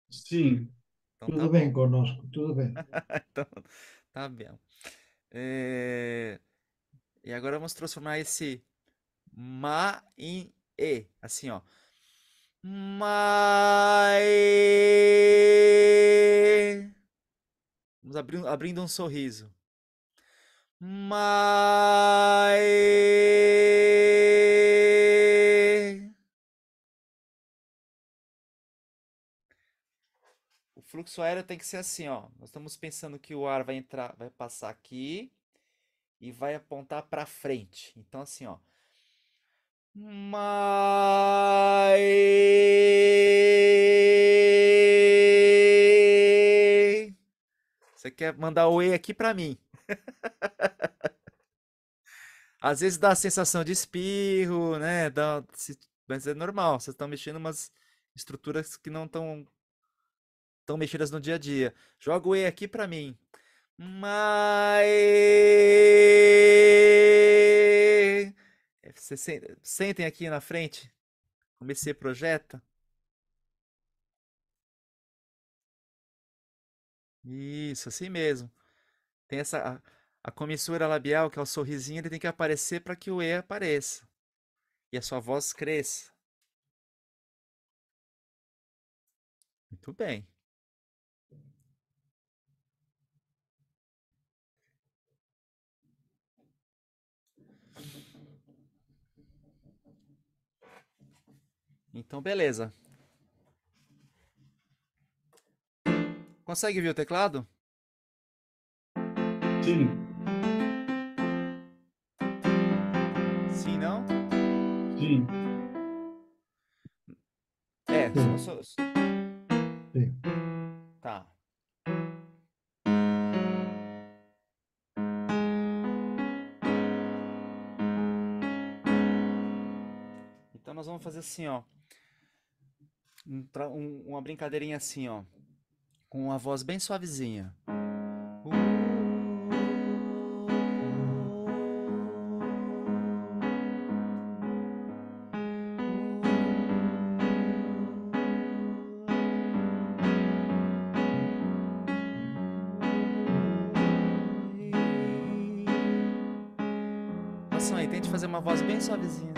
Sim, então, tudo tá bem bom. conosco, tudo bem. então, tá bem. É... E agora vamos transformar esse ma em e, assim, ó. Mae. Vamos abrindo, abrindo um sorriso. Mae. O fluxo aéreo tem que ser assim, ó. Nós estamos pensando que o ar vai entrar, vai passar aqui e vai apontar para frente. Então assim, ó. Mai. Você quer mandar o E aqui para mim? Às vezes dá a sensação de espirro, né? Dá, mas é normal, vocês estão mexendo umas estruturas que não estão tão mexidas no dia a dia. Joga o E aqui para mim. Mas é, você se... Sentem aqui na frente. Comecei projeta. Isso, assim mesmo. Tem essa a, a comissura labial, que é o sorrisinho, ele tem que aparecer para que o E apareça. E a sua voz cresça. Muito bem. Então, beleza. Consegue ver o teclado? Sim. Sim, não? Sim. É, Sim. Só, só... Sim. Tá. Então nós vamos fazer assim, ó um, uma brincadeirinha assim, ó, com uma voz bem suavezinha. Façam aí, tente fazer uma voz bem suavezinha.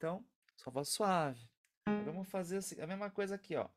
Então, só voz suave. Vamos fazer a mesma coisa aqui, ó.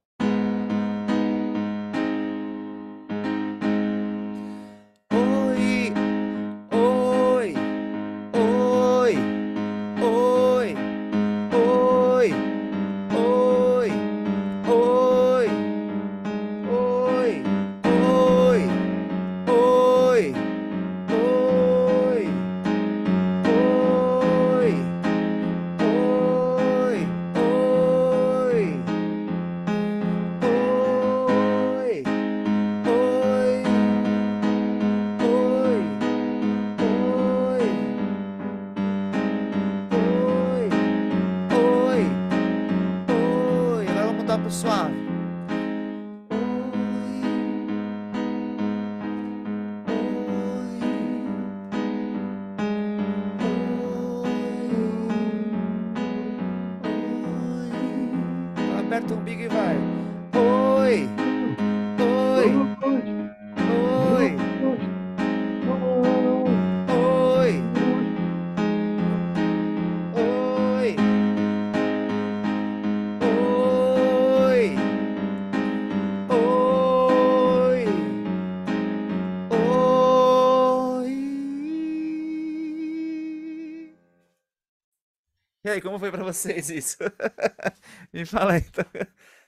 aí, como foi para vocês isso? Me fala aí. Então.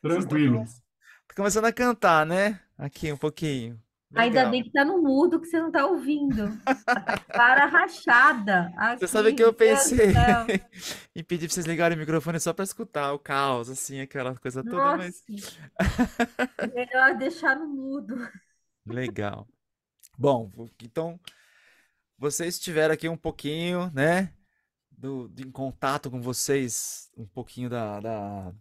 Tranquilo. começando a cantar, né? Aqui um pouquinho. Legal. Ainda bem que tá no mudo que você não tá ouvindo. Para rachada. Aqui, você sabe o que eu pensei e pedi pra vocês ligarem o microfone só para escutar o caos, assim, aquela coisa Nossa. toda, mas. Melhor deixar no mudo. Legal. Bom, então vocês tiveram aqui um pouquinho, né? do, de, em contato com vocês, um pouquinho da, da,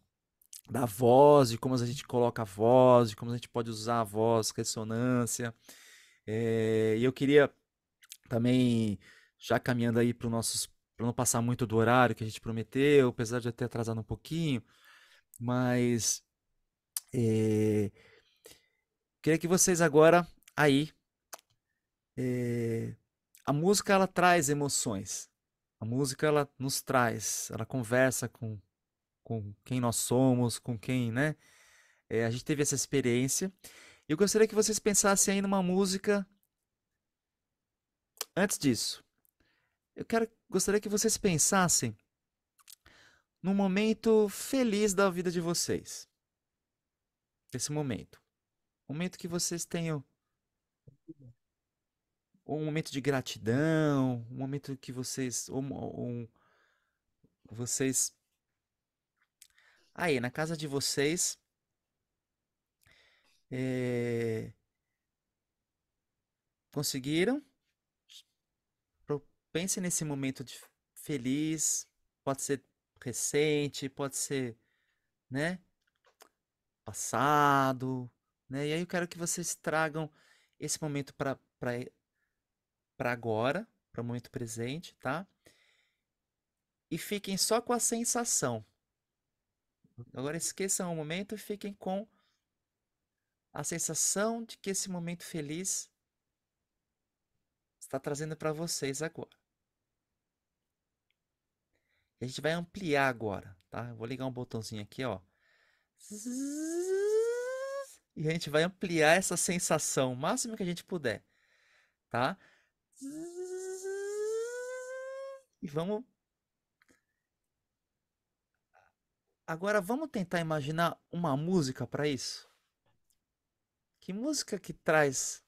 da voz, de como a gente coloca a voz, de como a gente pode usar a voz, ressonância. É, e eu queria também, já caminhando aí para nossos para não passar muito do horário que a gente prometeu, apesar de até atrasado um pouquinho, mas é, queria que vocês agora aí é, a música ela traz emoções, a música ela nos traz, ela conversa com, com quem nós somos, com quem, né? É, a gente teve essa experiência. Eu gostaria que vocês pensassem aí numa música. Antes disso, eu quero, gostaria que vocês pensassem num momento feliz da vida de vocês. Esse momento. Momento que vocês tenham um momento de gratidão, um momento que vocês. ou um, vocês. Aí, na casa de vocês. É... Conseguiram? Pense nesse momento de feliz, pode ser recente, pode ser, né? Passado, né? E aí eu quero que vocês tragam esse momento para para agora, para o momento presente, tá? E fiquem só com a sensação. Agora esqueçam o momento e fiquem com a sensação de que esse momento feliz está trazendo para vocês agora. A gente vai ampliar agora, tá? Eu vou ligar um botãozinho aqui, ó. E a gente vai ampliar essa sensação o máximo que a gente puder, tá? E vamos. Agora vamos tentar imaginar uma música para isso. Que música que traz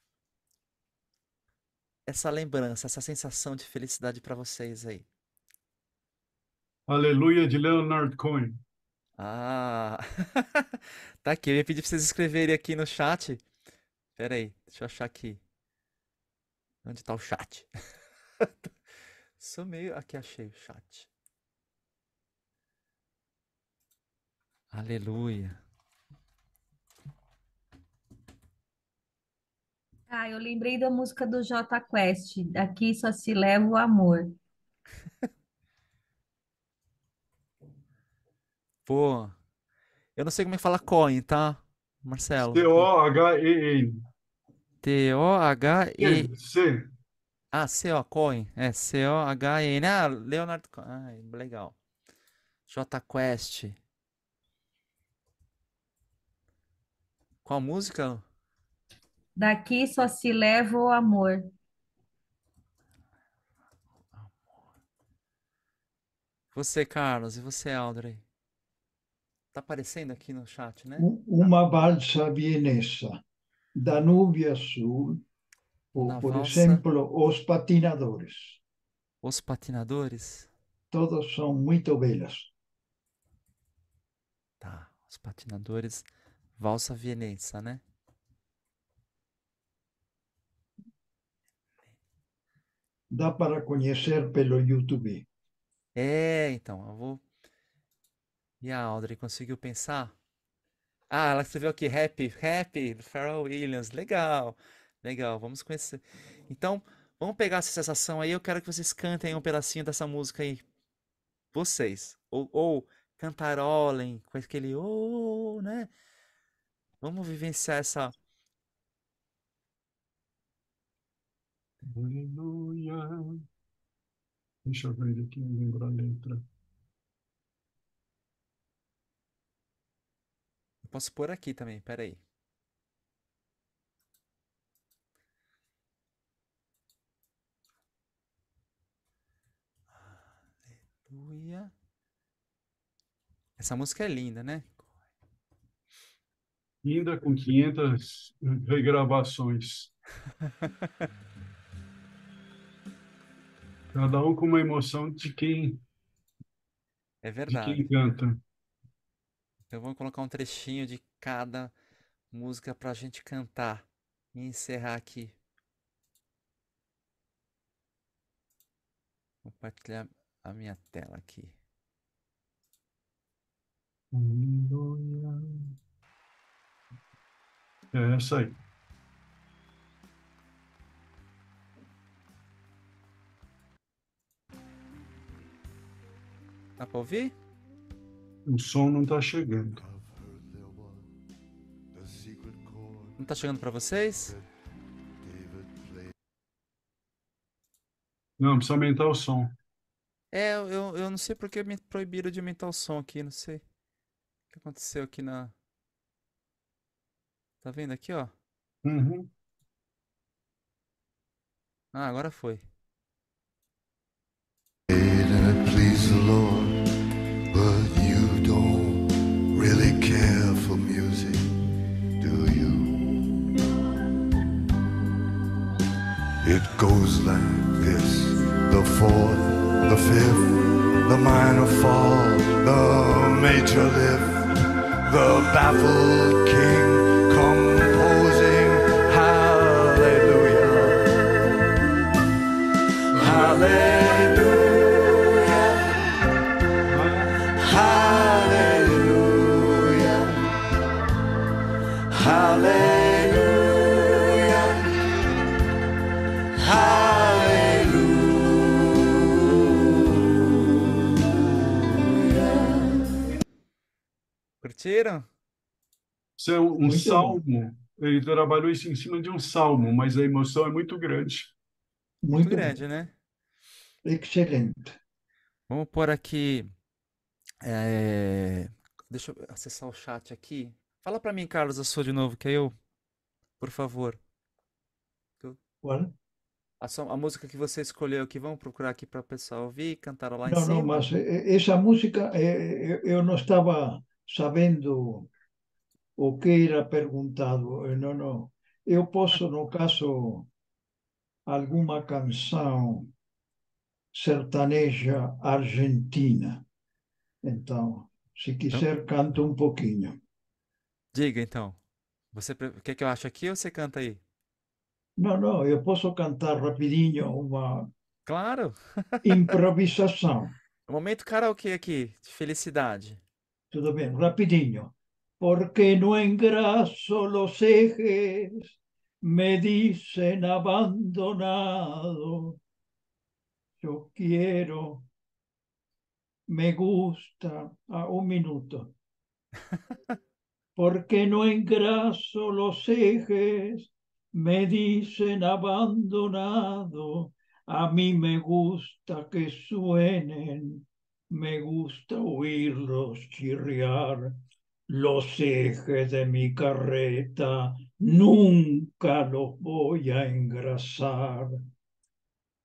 essa lembrança, essa sensação de felicidade para vocês aí? Aleluia de Leonard Cohen. Ah, tá aqui. Eu ia pedir para vocês escreverem aqui no chat. Pera aí, deixa eu achar aqui. Onde está o chat? Sou meio. Aqui achei o chat. Aleluia. Ah, eu lembrei da música do J Quest. Aqui só se leva o amor. Pô, eu não sei como é que fala coin, tá, Marcelo? C-O-H-E-N. C-O-H-E. É C Ah, C-O, Cohen. É, C-O-H-E-N. Né? Ah, Leonardo Ah, legal. J Quest. Qual música? Daqui só se leva o amor. Você, Carlos, e você, Audrey Tá aparecendo aqui no chat, né? Uma balsa vienesa. Danúbio Sul ou, Na por valsa. exemplo, Os Patinadores. Os Patinadores? Todos são muito belos. Tá, Os Patinadores, Valsa vienesa, né? Dá para conhecer pelo YouTube. É, então, eu vou. E a Audrey conseguiu pensar? Ah, ela escreveu aqui, Happy, Happy, do Pharrell Williams. Legal, legal, vamos conhecer. Então, vamos pegar essa sensação aí. Eu quero que vocês cantem um pedacinho dessa música aí. Vocês. Ou, ou cantarolem com aquele oh, né? Vamos vivenciar essa. Aleluia. Deixa eu ver aqui, lembrar a letra. Posso pôr aqui também, peraí. Aleluia. Essa música é linda, né? Linda com 500 regravações. Cada um com uma emoção de quem. É verdade. De quem canta. Eu então, vou colocar um trechinho de cada música para a gente cantar e encerrar aqui. Vou compartilhar a minha tela aqui. É, é isso aí. Dá para ouvir? O som não tá chegando. Não tá chegando para vocês? Não, precisa aumentar o som. É, eu, eu não sei porque me proibiram de aumentar o som aqui, não sei. O que aconteceu aqui na. Tá vendo aqui, ó? Uhum. Ah, agora foi. It goes like this the fourth, the fifth, the minor fall, the major lift, the baffled king. curtiram? Isso é um salmo. Bom. Ele trabalhou isso em cima de um salmo, mas a emoção é muito grande. Muito, muito grande, bom. né? Excelente. Vamos por aqui. É... Deixa eu acessar o chat aqui. Fala para mim, Carlos, a sua de novo, que é eu. Por favor. Eu... A, sua, a, música que você escolheu aqui, vamos procurar aqui para o pessoal ouvir, cantar lá não, em cima. Não, não, mas é, é, essa música é, eu não estava Sabendo o que era perguntado, não, não. Eu posso, no caso, alguma canção sertaneja argentina. Então, se então quiser, então... canta um pouquinho. Diga, então. Você o é que eu acho aqui ou você canta aí? Não, não, eu posso cantar rapidinho uma Claro. improvisação. Momento karaokê aqui, de felicidade. Todo bien, Porque no engraso los ejes, me dicen abandonado. Yo quiero, me gusta. Ah, un minuto. Porque no engraso los ejes, me dicen abandonado. A mí me gusta que suenen me gusta oírlos chirriar. Los ejes de mi carreta nunca los voy a engrasar.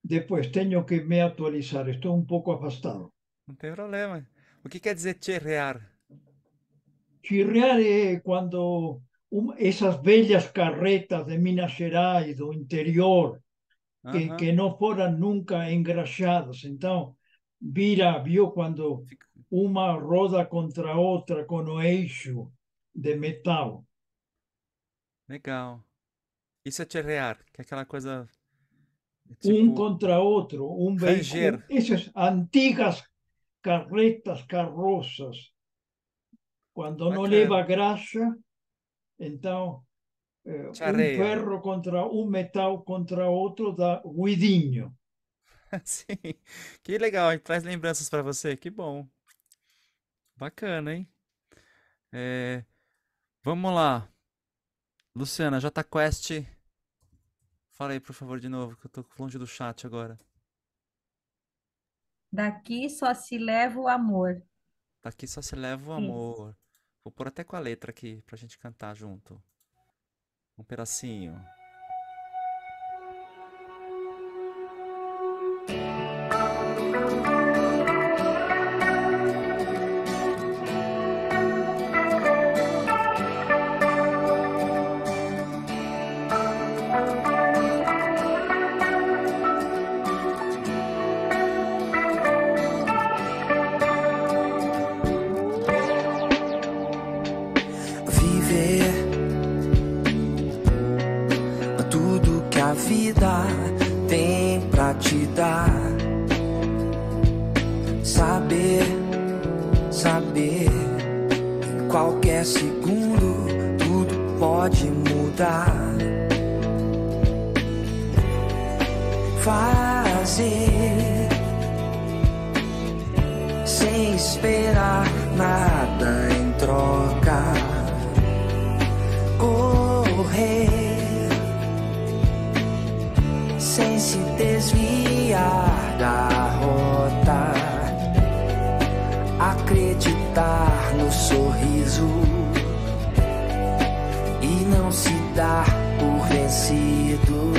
Después tengo que me actualizar, estoy un poco afastado. No tem problema. ¿Qué quiere decir chirriar chirriar? Chirrear é quando carretas de Minas Gerais, do interior, que, no fueron nunca engrasadas. entonces vira, viu quando uma roda contra outra com o eixo de metal. Legal. Isso é terrear, que é aquela coisa. É tipo... Um contra outro, um Ranger. veículo. Essas antigas carretas, carroças. Quando Bacana. não leva graxa, então eh, um ferro contra um metal contra outro dá ruidinho. Sim. Que legal, traz lembranças para você. Que bom. Bacana, hein? É, Vamos lá. Luciana, JQuest. Fala aí, por favor, de novo, que eu tô longe do chat agora. Daqui só se leva o amor. Daqui só se leva o amor. Vou pôr até com a letra aqui pra gente cantar junto. Um pedacinho. Saber, saber, em qualquer segundo tudo pode mudar. Fazer, sem esperar nada em troca. Correr sem se desviar da no sorriso e não se dar por vencido.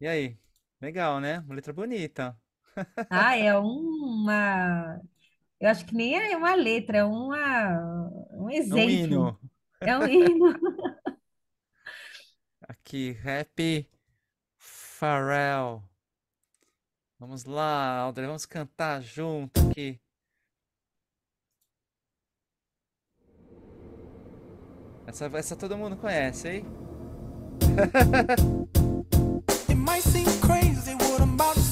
E aí? Legal, né? Uma letra bonita. Ah, é uma. Eu acho que nem é uma letra, é uma... um exemplo. É um hino. É um hino. Aqui, Happy Pharrell. Vamos lá, Alder, vamos cantar junto aqui. Essa, essa todo mundo conhece, hein? It might seem crazy what I'm about to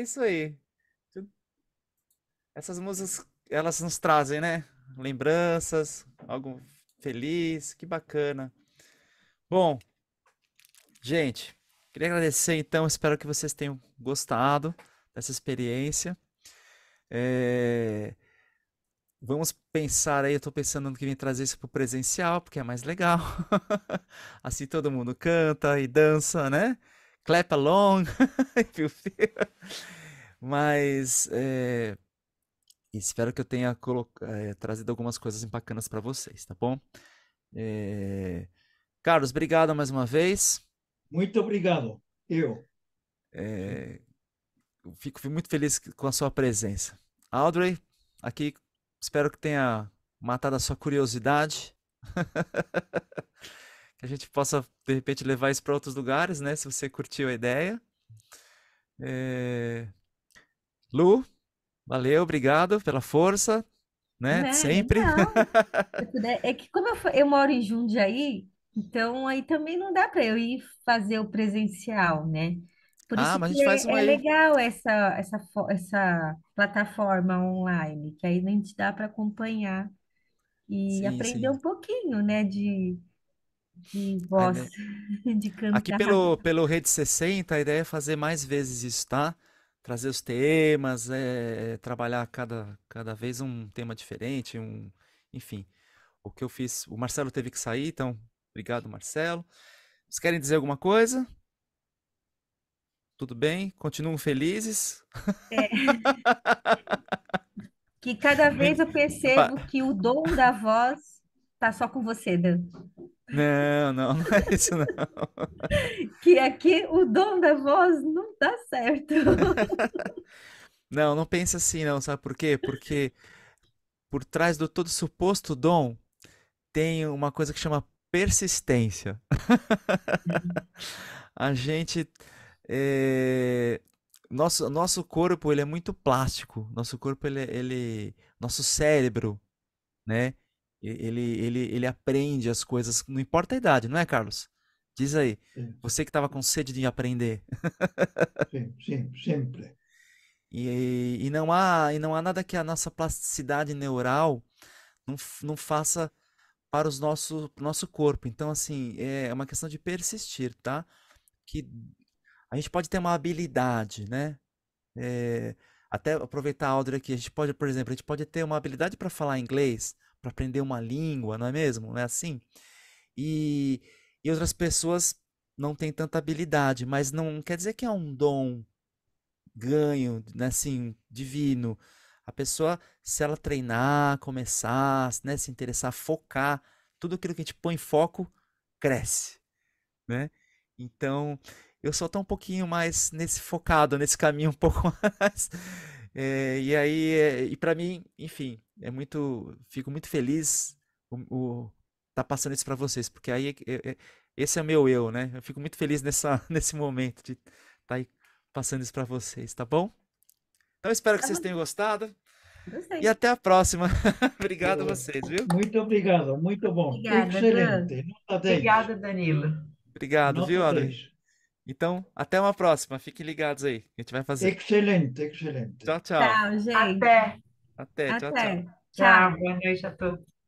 É isso aí. Essas músicas, elas nos trazem, né? Lembranças, algo feliz, que bacana. Bom, gente, queria agradecer então, espero que vocês tenham gostado dessa experiência. É... Vamos pensar aí, eu estou pensando que vem trazer isso pro presencial, porque é mais legal. assim todo mundo canta e dança, né? clap along, mas é, espero que eu tenha é, trazido algumas coisas bacanas para vocês, tá bom? É... Carlos, obrigado mais uma vez. Muito obrigado, eu. É, eu fico muito feliz com a sua presença. Audrey, aqui espero que tenha matado a sua curiosidade. que a gente possa, de repente, levar isso para outros lugares, né? Se você curtiu a ideia. É... Lu, valeu, obrigado pela força, né? Sempre. é que como eu, eu moro em Jundiaí, então aí também não dá para eu ir fazer o presencial, né? Por ah, mas faz é, é legal essa, essa, essa plataforma online, que aí a gente dá para acompanhar e sim, aprender sim. um pouquinho, né, de, de voz, de cantar. Aqui pelo, pelo Rede 60, a ideia é fazer mais vezes isso, tá? Trazer os temas, é, é, trabalhar cada, cada vez um tema diferente, um, enfim. O que eu fiz, o Marcelo teve que sair, então obrigado, Marcelo. Vocês querem dizer alguma coisa? Tudo bem? Continuam felizes? É. que cada vez eu percebo que o dom da voz tá só com você, Dan. Não, não, não é isso não. que aqui o dom da voz não está certo. não, não pensa assim não, sabe por quê? Porque por trás do todo suposto dom tem uma coisa que chama persistência. a gente é... nosso nosso corpo ele é muito plástico, nosso corpo ele, é, ele nosso cérebro, né? Ele, ele, ele aprende as coisas, não importa a idade, não é, Carlos? Diz aí, sim. você que estava com sede de aprender. sim, sim, sempre. E, e, não há, e não há nada que a nossa plasticidade neural não, não faça para o nosso, nosso corpo. Então, assim, é uma questão de persistir, tá? Que a gente pode ter uma habilidade, né? É, até aproveitar a Audrey aqui, a gente pode, por exemplo, a gente pode ter uma habilidade para falar inglês, para aprender uma língua, não é mesmo? Não é assim? E, e outras pessoas não têm tanta habilidade, mas não quer dizer que é um dom ganho, né, assim, divino. A pessoa, se ela treinar, começar, né, se interessar, focar, tudo aquilo que a gente põe em foco cresce, né? Então, eu sou tão um pouquinho mais nesse focado, nesse caminho um pouco mais é, e aí, é, e para mim, enfim, é muito, fico muito feliz o, o tá passando isso para vocês, porque aí é, é, é, esse é o meu eu, né? Eu fico muito feliz nessa, nesse momento de estar tá aí passando isso para vocês, tá bom? Então espero que tá vocês tenham gostado. E até a próxima. obrigado a vocês, viu? Muito obrigado, muito bom. Obrigada, Excelente. Obrigada, Danilo. Obrigado, Nota viu, Ana? Então, até uma próxima. Fiquem ligados aí. A gente vai fazer. Excelente, excelente. Tchau, tchau. Tchau, gente. Até. Até, até. tchau, tchau. Tchau, boa noite a todos.